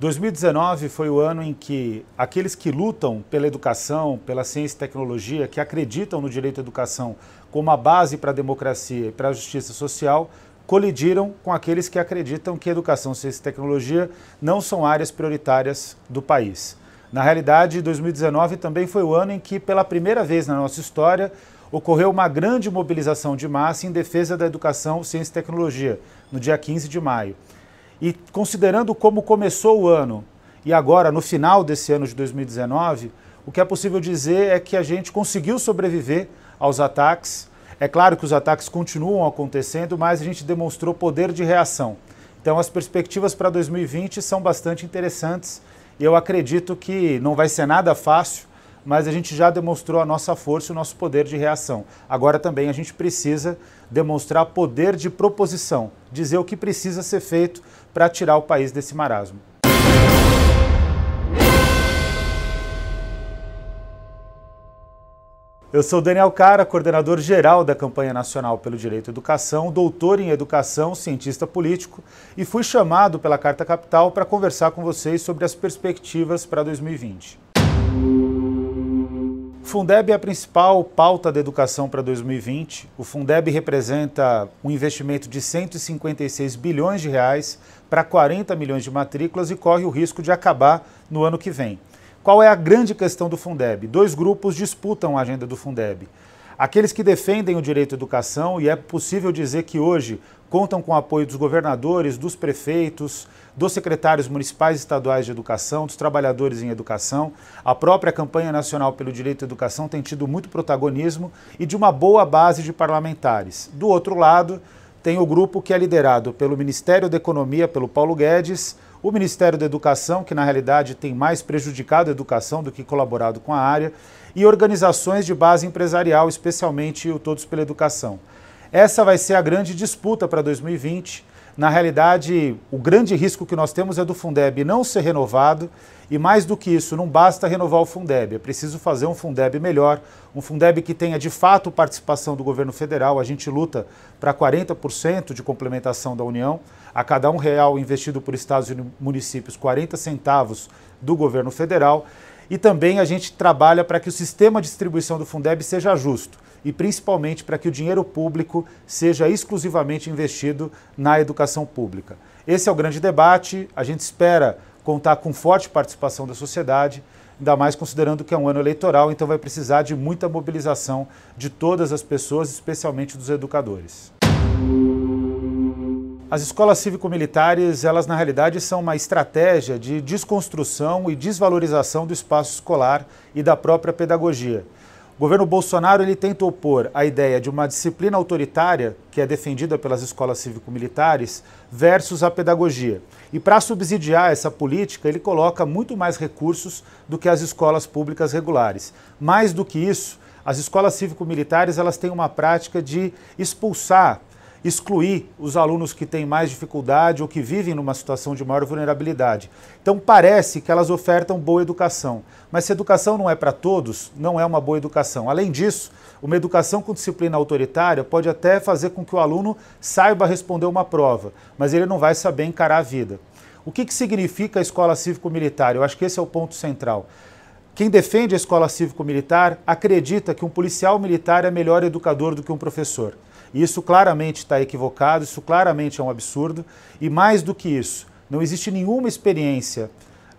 2019 foi o ano em que aqueles que lutam pela educação, pela ciência e tecnologia, que acreditam no direito à educação como a base para a democracia e para a justiça social, colidiram com aqueles que acreditam que educação, ciência e tecnologia não são áreas prioritárias do país. Na realidade, 2019 também foi o ano em que, pela primeira vez na nossa história, ocorreu uma grande mobilização de massa em defesa da educação, ciência e tecnologia, no dia 15 de maio. E considerando como começou o ano e agora, no final desse ano de 2019, o que é possível dizer é que a gente conseguiu sobreviver aos ataques. É claro que os ataques continuam acontecendo, mas a gente demonstrou poder de reação. Então, as perspectivas para 2020 são bastante interessantes eu acredito que não vai ser nada fácil, mas a gente já demonstrou a nossa força e o nosso poder de reação. Agora também a gente precisa demonstrar poder de proposição, dizer o que precisa ser feito para tirar o país desse marasmo. Eu sou Daniel Cara, coordenador geral da campanha nacional pelo direito à educação, doutor em educação, cientista político, e fui chamado pela Carta Capital para conversar com vocês sobre as perspectivas para 2020. Fundeb é a principal pauta da educação para 2020. O Fundeb representa um investimento de 156 bilhões de reais para 40 milhões de matrículas e corre o risco de acabar no ano que vem. Qual é a grande questão do Fundeb? Dois grupos disputam a agenda do Fundeb. Aqueles que defendem o direito à educação, e é possível dizer que hoje contam com o apoio dos governadores, dos prefeitos, dos secretários municipais e estaduais de educação, dos trabalhadores em educação. A própria campanha nacional pelo direito à educação tem tido muito protagonismo e de uma boa base de parlamentares. Do outro lado, tem o grupo que é liderado pelo Ministério da Economia, pelo Paulo Guedes, o Ministério da Educação, que na realidade tem mais prejudicado a educação do que colaborado com a área, e organizações de base empresarial, especialmente o Todos pela Educação. Essa vai ser a grande disputa para 2020. Na realidade, o grande risco que nós temos é do Fundeb não ser renovado. E mais do que isso, não basta renovar o Fundeb, é preciso fazer um Fundeb melhor, um Fundeb que tenha de fato participação do governo federal. A gente luta para 40% de complementação da União. A cada um real investido por estados e municípios, 40 centavos do governo federal. E também a gente trabalha para que o sistema de distribuição do Fundeb seja justo e principalmente para que o dinheiro público seja exclusivamente investido na educação pública. Esse é o grande debate, a gente espera contar com forte participação da sociedade, ainda mais considerando que é um ano eleitoral, então vai precisar de muita mobilização de todas as pessoas, especialmente dos educadores. As escolas cívico-militares, elas na realidade são uma estratégia de desconstrução e desvalorização do espaço escolar e da própria pedagogia. O governo Bolsonaro ele tenta opor a ideia de uma disciplina autoritária, que é defendida pelas escolas cívico-militares, versus a pedagogia. E para subsidiar essa política, ele coloca muito mais recursos do que as escolas públicas regulares. Mais do que isso, as escolas cívico-militares elas têm uma prática de expulsar excluir os alunos que têm mais dificuldade ou que vivem numa situação de maior vulnerabilidade. Então, parece que elas ofertam boa educação, mas se educação não é para todos, não é uma boa educação. Além disso, uma educação com disciplina autoritária pode até fazer com que o aluno saiba responder uma prova, mas ele não vai saber encarar a vida. O que, que significa a escola cívico-militar? Eu acho que esse é o ponto central. Quem defende a escola cívico-militar acredita que um policial militar é melhor educador do que um professor. Isso claramente está equivocado, isso claramente é um absurdo. E mais do que isso, não existe nenhuma experiência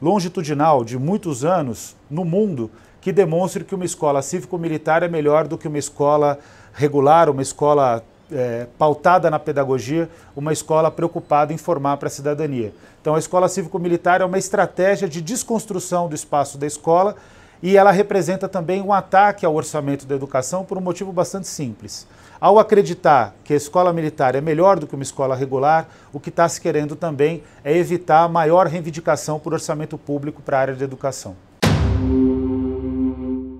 longitudinal de muitos anos no mundo que demonstre que uma escola cívico-militar é melhor do que uma escola regular, uma escola é, pautada na pedagogia, uma escola preocupada em formar para a cidadania. Então, a escola cívico-militar é uma estratégia de desconstrução do espaço da escola e ela representa também um ataque ao orçamento da educação por um motivo bastante simples. Ao acreditar que a escola militar é melhor do que uma escola regular, o que está se querendo também é evitar a maior reivindicação por orçamento público para a área de educação.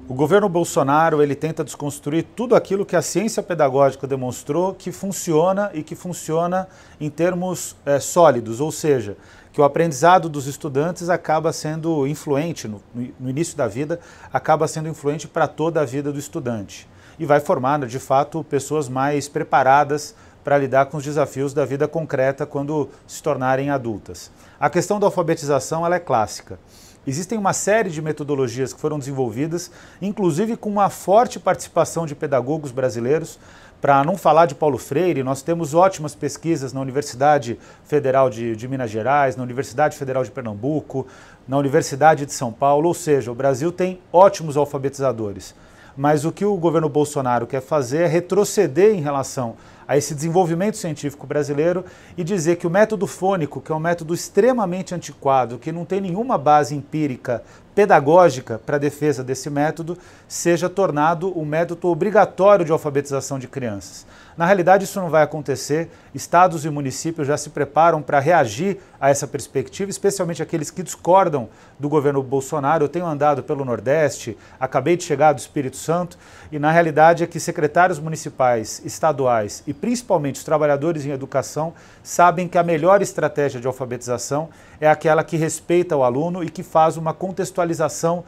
O governo Bolsonaro ele tenta desconstruir tudo aquilo que a ciência pedagógica demonstrou que funciona e que funciona em termos é, sólidos, ou seja, que o aprendizado dos estudantes acaba sendo influente, no, no início da vida, acaba sendo influente para toda a vida do estudante. E vai formando de fato, pessoas mais preparadas para lidar com os desafios da vida concreta quando se tornarem adultas. A questão da alfabetização ela é clássica. Existem uma série de metodologias que foram desenvolvidas, inclusive com uma forte participação de pedagogos brasileiros, para não falar de Paulo Freire, nós temos ótimas pesquisas na Universidade Federal de, de, Minas Gerais, na Universidade Federal de Pernambuco, na Universidade de São Paulo, ou seja, o Brasil tem ótimos alfabetizadores mas o que o governo Bolsonaro quer fazer é retroceder em relação a esse desenvolvimento científico brasileiro e dizer que o método fônico, que é um método extremamente antiquado, que não tem nenhuma base empírica pedagógica para a defesa desse método, seja tornado um método obrigatório de alfabetização de crianças. Na realidade, isso não vai acontecer. Estados e municípios já se preparam para reagir a essa perspectiva, especialmente aqueles que discordam do governo Bolsonaro. Eu tenho andado pelo Nordeste, acabei de chegar do Espírito Santo, e na realidade é que secretários municipais, estaduais e principalmente os trabalhadores em educação sabem que a melhor estratégia de alfabetização é aquela que respeita o aluno e que faz uma contextualização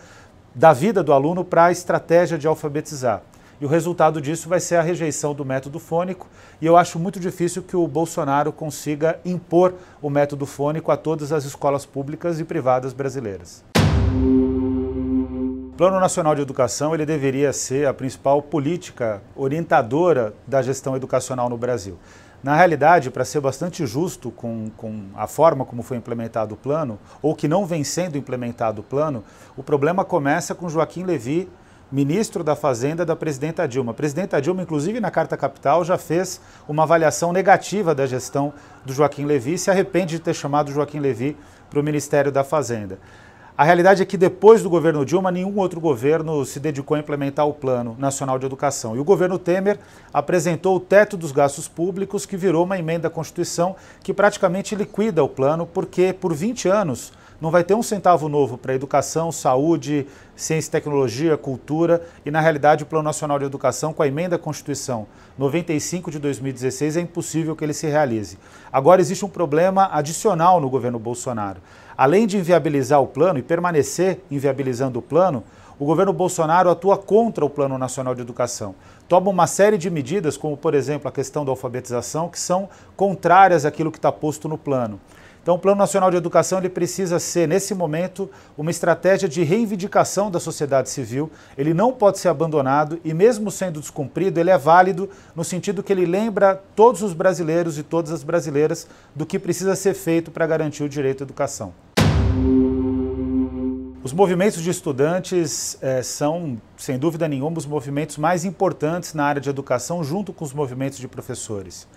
da vida do aluno para a estratégia de alfabetizar. E o resultado disso vai ser a rejeição do método fônico. E eu acho muito difícil que o Bolsonaro consiga impor o método fônico a todas as escolas públicas e privadas brasileiras. O Plano Nacional de Educação ele deveria ser a principal política orientadora da gestão educacional no Brasil. Na realidade, para ser bastante justo com, com, a forma como foi implementado o plano, ou que não vem sendo implementado o plano, o problema começa com Joaquim Levy ministro da Fazenda da presidenta Dilma. A presidenta Dilma, inclusive na Carta Capital, já fez uma avaliação negativa da gestão do Joaquim Levi, se arrepende de ter chamado Joaquim Levi para o Ministério da Fazenda. A realidade é que depois do governo Dilma, nenhum outro governo se dedicou a implementar o Plano Nacional de Educação. E o governo Temer apresentou o teto dos gastos públicos, que virou uma emenda à Constituição que praticamente liquida o plano, porque por 20 anos não vai ter um centavo novo para educação, saúde, ciência e tecnologia, cultura e, na realidade, o Plano Nacional de Educação, com a emenda à Constituição 95 de 2016, é impossível que ele se realize. Agora existe um problema adicional no governo Bolsonaro. Além de inviabilizar o plano e permanecer inviabilizando o plano, o governo Bolsonaro atua contra o Plano Nacional de Educação. Toma uma série de medidas, como, por exemplo, a questão da alfabetização, que são contrárias àquilo que está posto no plano. Então, o Plano Nacional de Educação ele precisa ser, nesse momento, uma estratégia de reivindicação da sociedade civil. Ele não pode ser abandonado e, mesmo sendo descumprido, ele é válido no sentido que ele lembra todos os brasileiros e todas as brasileiras do que precisa ser feito para garantir o direito à educação. Os movimentos de estudantes eh, são, sem dúvida nenhuma, os movimentos mais importantes na área de educação, junto com os movimentos de professores.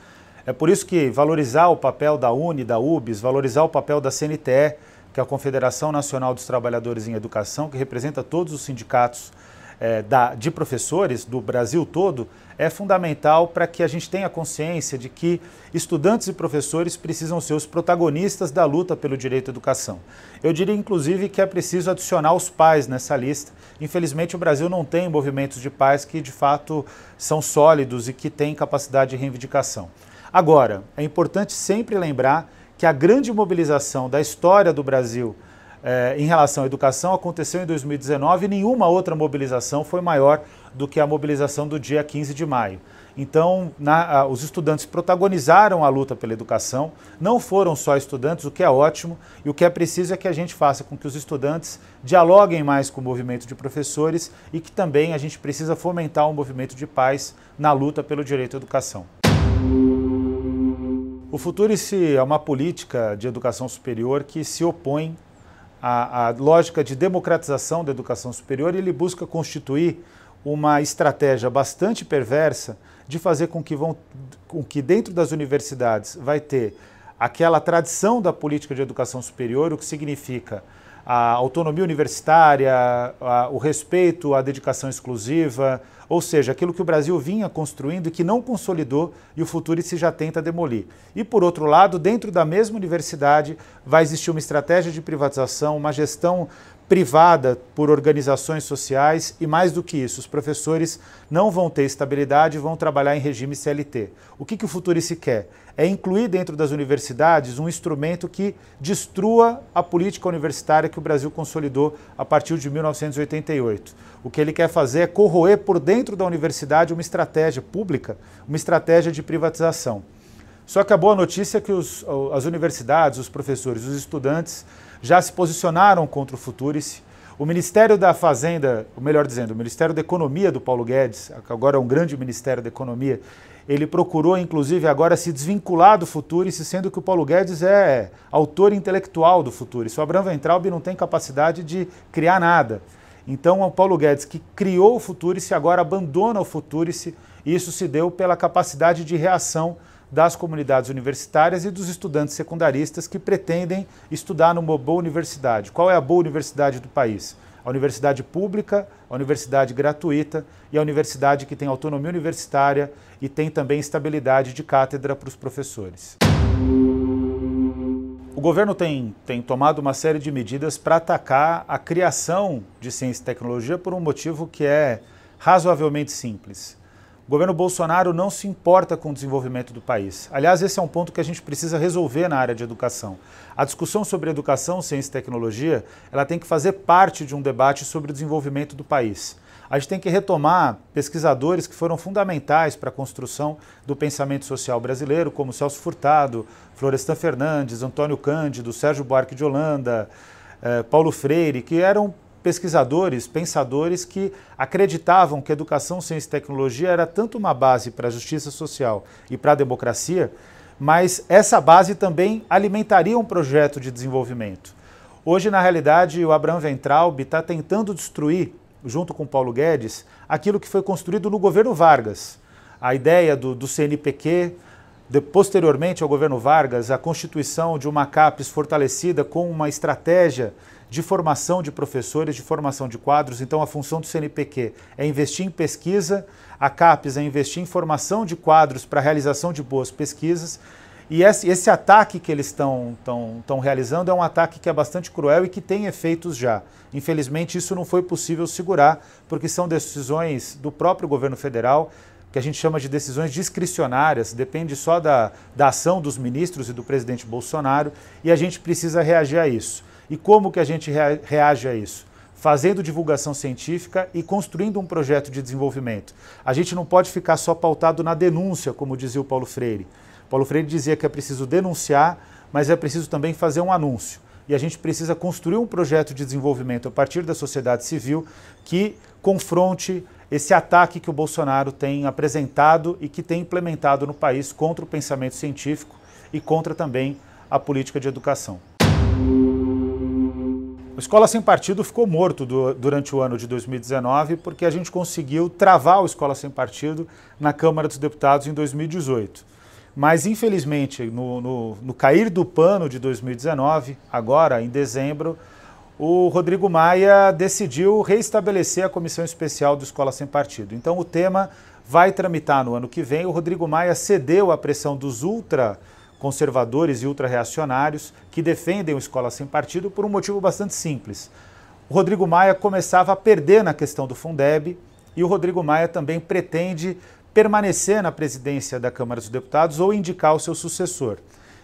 É por isso que valorizar o papel da UNE, da UBS, valorizar o papel da CNTE, que é a Confederação Nacional dos Trabalhadores em Educação, que representa todos os sindicatos é, da, de professores do Brasil todo é fundamental para que a gente tenha consciência de que estudantes e professores precisam ser os protagonistas da luta pelo direito à educação. Eu diria, inclusive, que é preciso adicionar os pais nessa lista. Infelizmente, o Brasil não tem movimentos de pais que, de fato, são sólidos e que têm capacidade de reivindicação. Agora, é importante sempre lembrar que a grande mobilização da história do Brasil eh, em relação à educação aconteceu em 2019 e nenhuma outra mobilização foi maior do que a mobilização do dia 15 de maio. Então, na, a, os estudantes protagonizaram a luta pela educação, não foram só estudantes, o que é ótimo, e o que é preciso é que a gente faça com que os estudantes dialoguem mais com o movimento de professores e que também a gente precisa fomentar um movimento de paz na luta pelo direito à educação. O Futurice é uma política de educação superior que se opõe a, a lógica de democratização da educação superior, ele busca constituir uma estratégia bastante perversa de fazer com que, vão, com que dentro das universidades vai ter aquela tradição da política de educação superior, o que significa a autonomia universitária, a, o respeito à dedicação exclusiva, ou seja, aquilo que o Brasil vinha construindo e que não consolidou e o se já tenta demolir. E por outro lado, dentro da mesma universidade vai existir uma estratégia de privatização, uma gestão privada por organizações sociais e, mais do que isso, os professores não vão ter estabilidade e vão trabalhar em regime CLT. O que, que o Futurice quer? É incluir dentro das universidades um instrumento que destrua a política universitária que o Brasil consolidou a partir de 1988. O que ele quer fazer é corroer por dentro da universidade uma estratégia pública, uma estratégia de privatização. Só que a boa notícia é que os, as universidades, os professores, os estudantes já se posicionaram contra o Futurice. O Ministério da Fazenda, ou melhor dizendo, o Ministério da Economia do Paulo Guedes, que agora é um grande Ministério da Economia, ele procurou, inclusive, agora se desvincular do Futurice, sendo que o Paulo Guedes é autor intelectual do Futurice. O Abraham Ventralbe não tem capacidade de criar nada. Então, o Paulo Guedes, que criou o Futurice, agora abandona o Futurice, e isso se deu pela capacidade de reação das comunidades universitárias e dos estudantes secundaristas que pretendem estudar numa boa universidade. Qual é a boa universidade do país? A universidade pública, a universidade gratuita e a universidade que tem autonomia universitária e tem também estabilidade de cátedra para os professores. O governo tem, tem tomado uma série de medidas para atacar a criação de ciência e tecnologia por um motivo que é razoavelmente simples o governo Bolsonaro não se importa com o desenvolvimento do país. Aliás, esse é um ponto que a gente precisa resolver na área de educação. A discussão sobre educação, ciência e tecnologia, ela tem que fazer parte de um debate sobre o desenvolvimento do país. A gente tem que retomar pesquisadores que foram fundamentais para a construção do pensamento social brasileiro, como Celso Furtado, Florestan Fernandes, Antônio Cândido, Sérgio Buarque de Holanda, eh, Paulo Freire, que eram pesquisadores, pensadores que acreditavam que educação, ciência e tecnologia era tanto uma base para a justiça social e para a democracia, mas essa base também alimentaria um projeto de desenvolvimento. Hoje, na realidade, o Abraham Ventralb está tentando destruir, junto com Paulo Guedes, aquilo que foi construído no governo Vargas. A ideia do, do CNPq, de, posteriormente ao governo Vargas, a constituição de uma CAPES fortalecida com uma estratégia de formação de professores, de formação de quadros. Então, a função do CNPq é investir em pesquisa, a CAPES é investir em formação de quadros para a realização de boas pesquisas. E esse, esse ataque que eles estão realizando é um ataque que é bastante cruel e que tem efeitos já. Infelizmente, isso não foi possível segurar, porque são decisões do próprio governo federal, que a gente chama de decisões discricionárias, depende só da, da ação dos ministros e do presidente Bolsonaro, e a gente precisa reagir a isso. E como que a gente reage a isso? Fazendo divulgação científica e construindo um projeto de desenvolvimento. A gente não pode ficar só pautado na denúncia, como dizia o Paulo Freire. Paulo Freire dizia que é preciso denunciar, mas é preciso também fazer um anúncio. E a gente precisa construir um projeto de desenvolvimento a partir da sociedade civil que confronte esse ataque que o Bolsonaro tem apresentado e que tem implementado no país contra o pensamento científico e contra também a política de educação. O Escola Sem Partido ficou morto do, durante o ano de 2019 porque a gente conseguiu travar o Escola Sem Partido na Câmara dos Deputados em 2018. Mas, infelizmente, no, no, no cair do pano de 2019, agora em dezembro, o Rodrigo Maia decidiu reestabelecer a comissão especial do Escola Sem Partido. Então, o tema vai tramitar no ano que vem. O Rodrigo Maia cedeu à pressão dos ultra conservadores e ultrarreacionários que defendem o Escola Sem Partido por um motivo bastante simples. O Rodrigo Maia começava a perder na questão do Fundeb e o Rodrigo Maia também pretende permanecer na presidência da Câmara dos Deputados ou indicar o seu sucessor.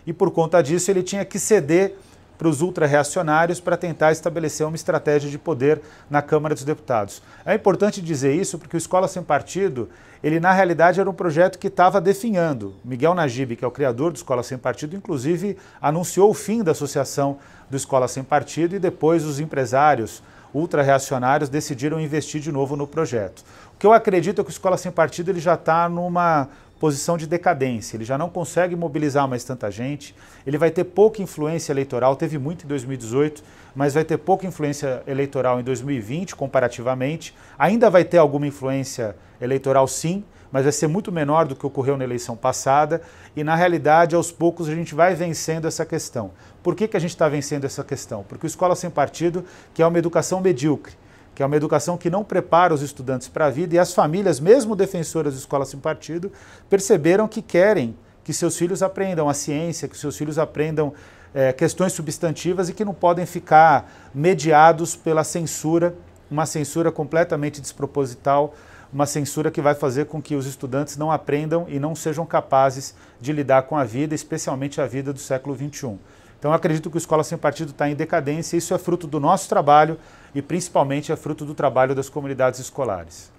E por conta disso, ele tinha que ceder para os ultra-reacionários para tentar estabelecer uma estratégia de poder na Câmara dos Deputados. É importante dizer isso porque o Escola Sem Partido, ele na realidade era um projeto que estava definhando. Miguel Najib, que é o criador do Escola Sem Partido, inclusive anunciou o fim da associação do Escola Sem Partido e depois os empresários ultra-reacionários decidiram investir de novo no projeto. O que eu acredito é que o Escola Sem Partido ele já está numa posição de decadência, ele já não consegue mobilizar mais tanta gente, ele vai ter pouca influência eleitoral, teve muito em 2018, mas vai ter pouca influência eleitoral em 2020, comparativamente. Ainda vai ter alguma influência eleitoral, sim, mas vai ser muito menor do que ocorreu na eleição passada. E, na realidade, aos poucos a gente vai vencendo essa questão. Por que, que a gente está vencendo essa questão? Porque o Escola Sem Partido, que é uma educação medíocre, que é uma educação que não prepara os estudantes para a vida, e as famílias, mesmo defensoras de escola sem partido, perceberam que querem que seus filhos aprendam a ciência, que seus filhos aprendam é, questões substantivas e que não podem ficar mediados pela censura, uma censura completamente desproposital, uma censura que vai fazer com que os estudantes não aprendam e não sejam capazes de lidar com a vida, especialmente a vida do século XXI. Então, acredito que o Escola Sem Partido está em decadência, isso é fruto do nosso trabalho e principalmente é fruto do trabalho das comunidades escolares.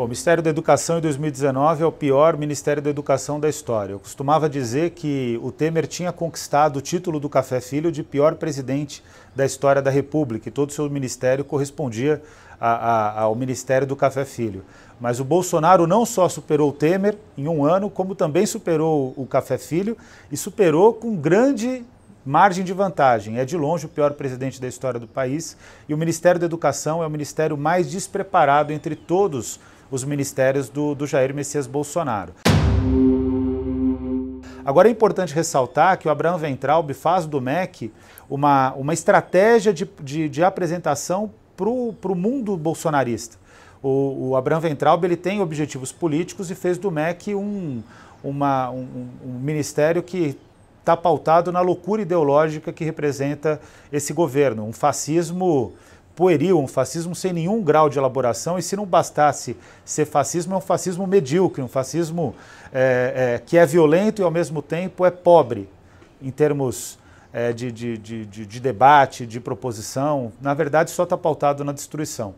Bom, o Ministério da Educação em 2019 é o pior Ministério da Educação da história. Eu costumava dizer que o Temer tinha conquistado o título do Café Filho de pior presidente da história da República e todo o seu ministério correspondia a, a, ao Ministério do Café Filho. Mas o Bolsonaro não só superou o Temer em um ano, como também superou o Café Filho e superou com grande margem de vantagem. É de longe o pior presidente da história do país e o Ministério da Educação é o ministério mais despreparado entre todos os ministérios do, do Jair Messias Bolsonaro. Agora é importante ressaltar que o Abraham Ventralb faz do MEC uma, uma estratégia de, de, de apresentação para o mundo bolsonarista. O, o Abraham Ventralb ele tem objetivos políticos e fez do MEC um, uma, um, um ministério que está pautado na loucura ideológica que representa esse governo, um fascismo pueril, um fascismo sem nenhum grau de elaboração, e se não bastasse ser fascismo, é um fascismo medíocre, um fascismo é, é, que é violento e ao mesmo tempo é pobre em termos é, de, de, de, de debate, de proposição. Na verdade, só está pautado na destruição.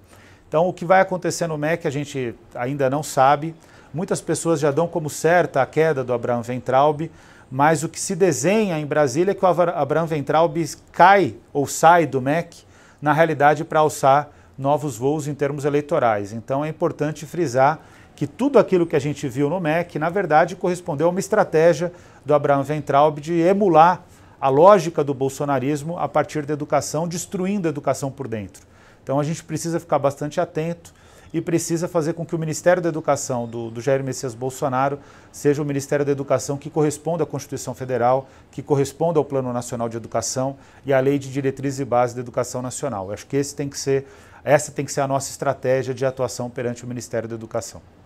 Então, o que vai acontecer no MEC a gente ainda não sabe. Muitas pessoas já dão como certa a queda do Abraham Ventraub, mas o que se desenha em Brasília é que o Abraham Ventraub cai ou sai do MEC na realidade, para alçar novos voos em termos eleitorais. Então é importante frisar que tudo aquilo que a gente viu no MEC, na verdade, correspondeu a uma estratégia do Abraham Weintraub de emular a lógica do bolsonarismo a partir da educação, destruindo a educação por dentro. Então a gente precisa ficar bastante atento e precisa fazer com que o Ministério da Educação do, do Jair Messias Bolsonaro seja o Ministério da Educação que corresponda à Constituição Federal, que corresponda ao Plano Nacional de Educação e à Lei de Diretrizes e Bases da Educação Nacional. Eu acho que esse tem que ser, essa tem que ser a nossa estratégia de atuação perante o Ministério da Educação.